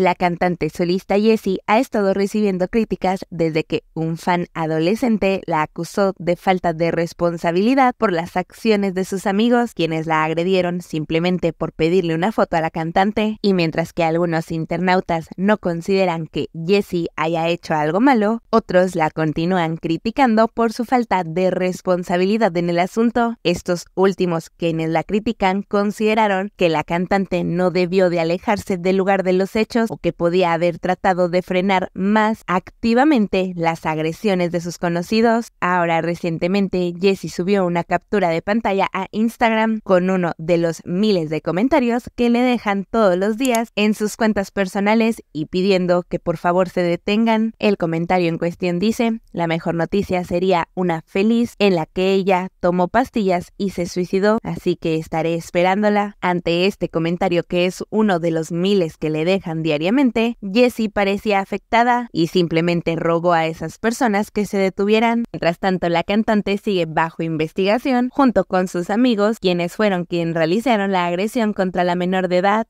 La cantante solista Jessie ha estado recibiendo críticas desde que un fan adolescente la acusó de falta de responsabilidad por las acciones de sus amigos, quienes la agredieron simplemente por pedirle una foto a la cantante, y mientras que algunos internautas no consideran que Jessie haya hecho algo malo, otros la continúan criticando por su falta de responsabilidad en el asunto. Estos últimos quienes la critican consideraron que la cantante no debió de alejarse del lugar de los hechos o que podía haber tratado de frenar más activamente las agresiones de sus conocidos. Ahora recientemente Jesse subió una captura de pantalla a Instagram con uno de los miles de comentarios que le dejan todos los días en sus cuentas personales y pidiendo que por favor se detengan. El comentario en cuestión dice, la mejor noticia sería una feliz en la que ella tomó pastillas y se suicidó, así que estaré esperándola. Ante este comentario que es uno de los miles que le dejan diariamente, Jessie parecía afectada y simplemente rogó a esas personas que se detuvieran. Mientras tanto, la cantante sigue bajo investigación junto con sus amigos, quienes fueron quienes realizaron la agresión contra la menor de edad.